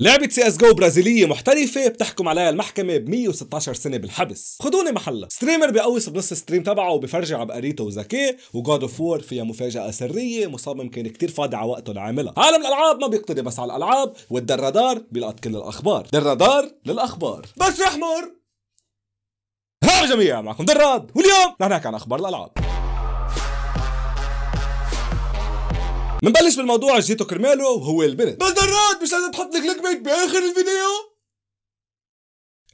لعبة سي اس جو برازيلية محترفة بتحكم عليها المحكمة ب 116 سنة بالحبس، خدوني محلها، ستريمر بقوس بنص ستريم تبعه وبفرجي عبقريته بقريته وذكاء، وجود اوف وور فيها مفاجأة سرية مصمم كان كتير فاضي على وقته لعاملها، عالم الألعاب ما بيقتدي بس على الألعاب والدرادار بيلقط كل الأخبار، درادار للأخبار، بس يحمر! هلا جميعا معكم دراد، واليوم رح نحكي عن أخبار الألعاب. منبلش بالموضوع جيتو كرماله وهو البنت بس دراد مش لازم تحط لك لك باخر الفيديو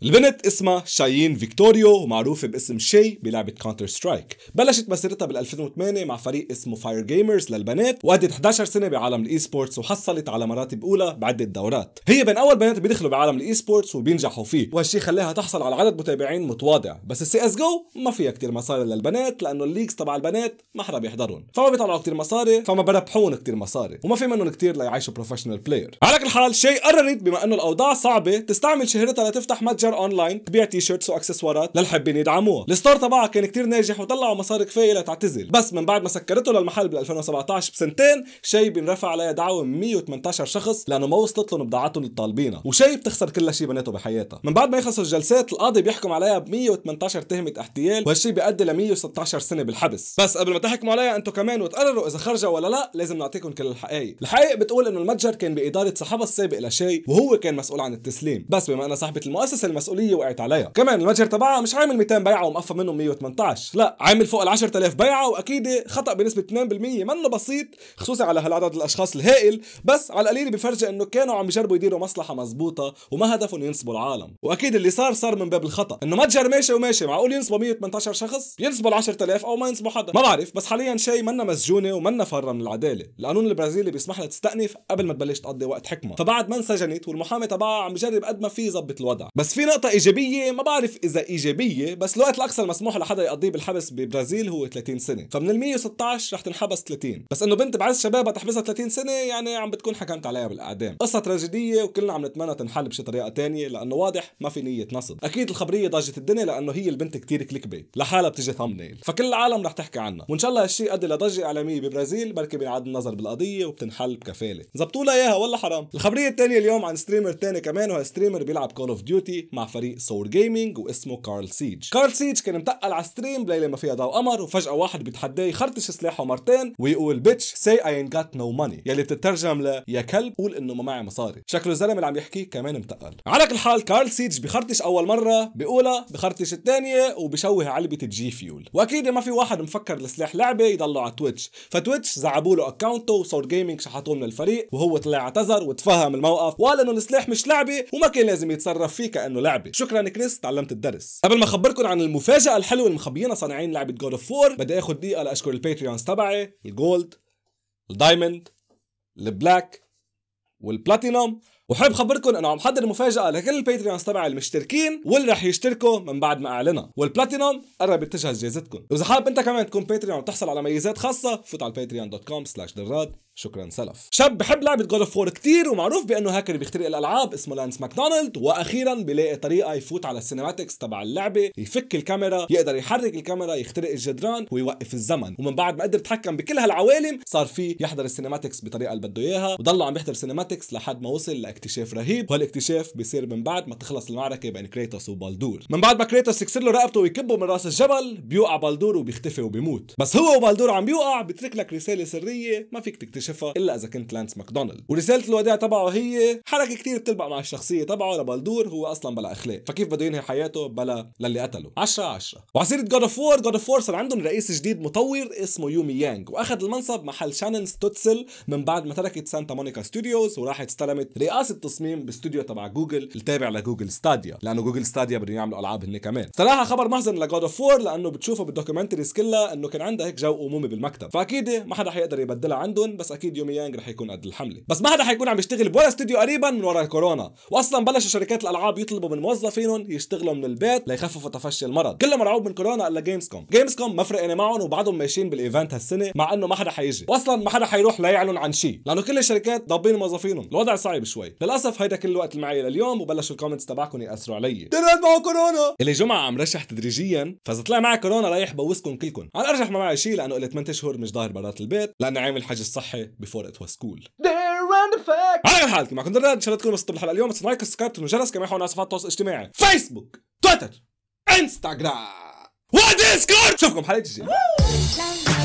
البنت اسمها شايين فيكتوريو ومعروفة باسم شي بلعبة كونتر سترايك بلشت مسيرتها بال2008 مع فريق اسمه فاير جيمرز للبنات وقضت 11 سنة بعالم الاي سبورتس وحصلت على مراتب اولى بعدة دورات هي بين اول بنات بيدخلوا بعالم الاي سبورتس وبينجحوا فيه وهالشي خلاها تحصل على عدد متابعين متواضع بس السي اس جو ما فيها كتير مصاري للبنات لانه الليكس تبع البنات ما حدا بيحضرون فما بيطلعوا كتير مصاري فما بربحون كتير مصاري وما في منهم كتير ليعيشوا بروفيشنال بلاير على كل حال شي قررت بما انه الاوضاع صعبة تستعمل شهرتها لتفتح متجر متجر اونلاين تبيع تي شيرتس واكسسوارات للحابين يدعموها الستور تبعها كان كتير ناجح وطلعوا مصاري كفايه لتعتزل بس من بعد ما سكرته للمحل بال 2017 بسنتين شي بينرفع عليها دعوه من 118 شخص لانه ما وصلت لهم بدعاتهم اللي طالبينها وشي بتخسر كل شيء بنته بحياتها من بعد ما يخلصوا الجلسات القاضي بيحكم عليها ب 118 تهمه احتيال وهالشيء بيؤدي ل 116 سنه بالحبس بس قبل ما تحكموا عليها انتم كمان وتقرروا اذا خرجوا ولا لا لازم نعطيكم كل الحقائق الحقائق بتقول انه المتجر كان باداره صاحبها السابق لشيء وهو كان مسؤول عن التسليم بس بما انها صاحبه المؤسسه المسؤوليه وقعت عليها كمان المتجر تبعها مش عامل 200 بيعه ومقفى منهم 118 لا عامل فوق ال 10000 بيعه واكيد خطا بنسبه 2% منه بسيط خصوصا على هالعدد الاشخاص الهائل بس على القليل بفرج انه كانوا عم يجربوا يديروا مصلحه مزبوطه وما هدفهم ينصبوا العالم واكيد اللي صار صار من باب الخطا انه متجر ماشي وماشي معقول ينصبوا 118 شخص ينصبوا ال 10000 او ما ينصبوا حدا ما بعرف بس حاليا شيء منا مسجونه ومنا فاره من العداله القانون البرازيلي بيسمح لها تستأنف قبل ما تبلش تقضي وقت حكمها فبعد ما انسجنت والمحامي تبعها عم يجرب قد ما في يظبط الوضع بس في نقطة إيجابية ما بعرف إذا إيجابية بس الوقت الأقصى المسموح لحدا يقضيه بالحبس ببرازيل هو 30 سنة فمن ال 116 رح تنحبس 30 بس إنه بنت بعز شبابها تحبسها 30 سنة يعني عم بتكون حكمت عليها بالإعدام قصة تراجيدية وكلنا عم نتمنى تنحل بشي طريقة تانية لأنه واضح ما في نية نصب أكيد الخبرية ضاجت الدنيا لأنه هي البنت كتير كليك بيت لحالها بتجي نيل فكل العالم رح تحكي عنها وإن شاء الله هالشي أدى لضجة إعلامية ببرازيل بركي بينعاد النظر بالقضية وبتنحل بكفالة زبطوا لها إياها ولا حرام الخبرية الثانية اليوم عن ستريمر تاني كمان وهالستريمر بيلعب كول اوف ديوتي مع فريق سور جيمنج واسمه كارل سيج كارل سيج كان متقل على ستريم ليلة ما فيها ضوء قمر وفجأة واحد بيتحداه يخرطش سلاحه مرتين ويقول بيتش سي اي ان جات نو ماني يلي بتترجم ل يا كلب قول انه ما معي مصاري شكله الزلمه اللي عم يحكي كمان متقل على كل حال كارل سيج بخرطش اول مره بيقولها بخرطش الثانيه وبشوه علبه الجي فيول واكيد ما في واحد مفكر السلاح لعبه يضلوا على تويتش فتويتش زعبوا له اكونته وصور جيمنج شحطوه من الفريق وهو طلع اعتذر وتفهم الموقف وقال انه السلاح مش لعبه وما كان لازم يتصرف فيه كانه لعبه شكرا كريس تعلمت الدرس قبل ما اخبركم عن المفاجاه الحلوه اللي صانعين لعبه جود اوف 4 بدي اخذ دقيقه لاشكر الباتريونز تبعي الجولد الدايموند البلاك والبلاتينوم وحابب خبركم انه عم حضر مفاجاه لكل الباتريونز تبع المشتركين واللي رح يشتركوا من بعد ما اعلنها والبلاتينوم قرب يتجهز جائزتكم واذا حابب انت كمان تكون باتريون وتحصل على ميزات خاصه فوت على patreon.com/دراد شكرا سلف شاب بحب لعبة جود اوف وور كتير ومعروف بانه هاكر بيخترق الالعاب اسمه لانس ماكدونالد واخيرا بيلاقي طريقة يفوت على السينماتكس تبع اللعبة يفك الكاميرا يقدر يحرك الكاميرا يخترق الجدران ويوقف الزمن ومن بعد ما قدر يتحكم بكل هالعوالم صار في يحضر السينماتكس بطريقة اللي بده اياها وضل عم يحضر سينماتكس لحد ما وصل لاكتشاف رهيب وهالاكتشاف بيصير من بعد ما تخلص المعركة بين كريتوس وبالدور من بعد ما كريتوس يكسر له رقبته ويكبه من راس الجبل بيوقع بالدور وبيختفي وبيموت بس هو وبالدور عم بيوقع بترك لك رسالة سرية ما فيك تكتشف تكتشفها الا اذا كنت لانس ماكدونالد ورساله الوداع تبعه هي حركه كتير بتلبق مع الشخصيه تبعه لبلدور هو اصلا بلا اخلاق فكيف بده ينهي حياته بلا للي قتله 10 10 وعسيره جود اوف وور جود اوف وور صار عندهم رئيس جديد مطور اسمه يومي يانج واخذ المنصب محل شانن ستوتسل من بعد ما تركت سانتا مونيكا ستوديوز وراحت استلمت رئاسه تصميم باستوديو تبع جوجل التابع لجوجل ستاديا لانه جوجل ستاديا بدهم يعملوا العاب هن كمان صراحه خبر محزن لجود اوف وور لانه بتشوفه بالدوكيومنتريز كلها انه كان عندها هيك جو امومي بالمكتب فاكيد ما حدا حيقدر يبدلها عندهم بس اكيد يومي يانج رح يكون قد الحمله بس ما حدا حيكون عم يشتغل بولا استوديو قريبا من ورا الكورونا واصلا بلشوا شركات الالعاب يطلبوا من موظفينهم يشتغلوا من البيت ليخففوا تفشي المرض كله مرعوب من كورونا الا جيمز كوم جيمز كوم ما فرقنا معهم وبعدهم ماشيين بالايفنت هالسنه مع انه ما حدا حيجي واصلا ما حدا حيروح ليعلن عن شيء لانه كل الشركات ضابين موظفينهم الوضع صعب شوي للاسف هيدا كل الوقت معي لليوم وبلشوا الكومنتس تبعكم ياثروا علي طلعت معه كورونا اللي جمعه عم رشح تدريجيا فاذا طلع معي كورونا رايح بوسكم كلكم على الارجح ما معي شيء لانه قلت 8 شهور مش ظاهر برات البيت لانه عامل حجز صحي before it was cool. كول على حالك معكم دردان ان شاء الله تكونوا انبسطتوا بالحلقه اليوم تنسوا لايك سبسكرايب وجرس كما يحون صفحات التواصل الاجتماعي فيسبوك تويتر انستغرام وديسكورد شوفكم حلقه جديده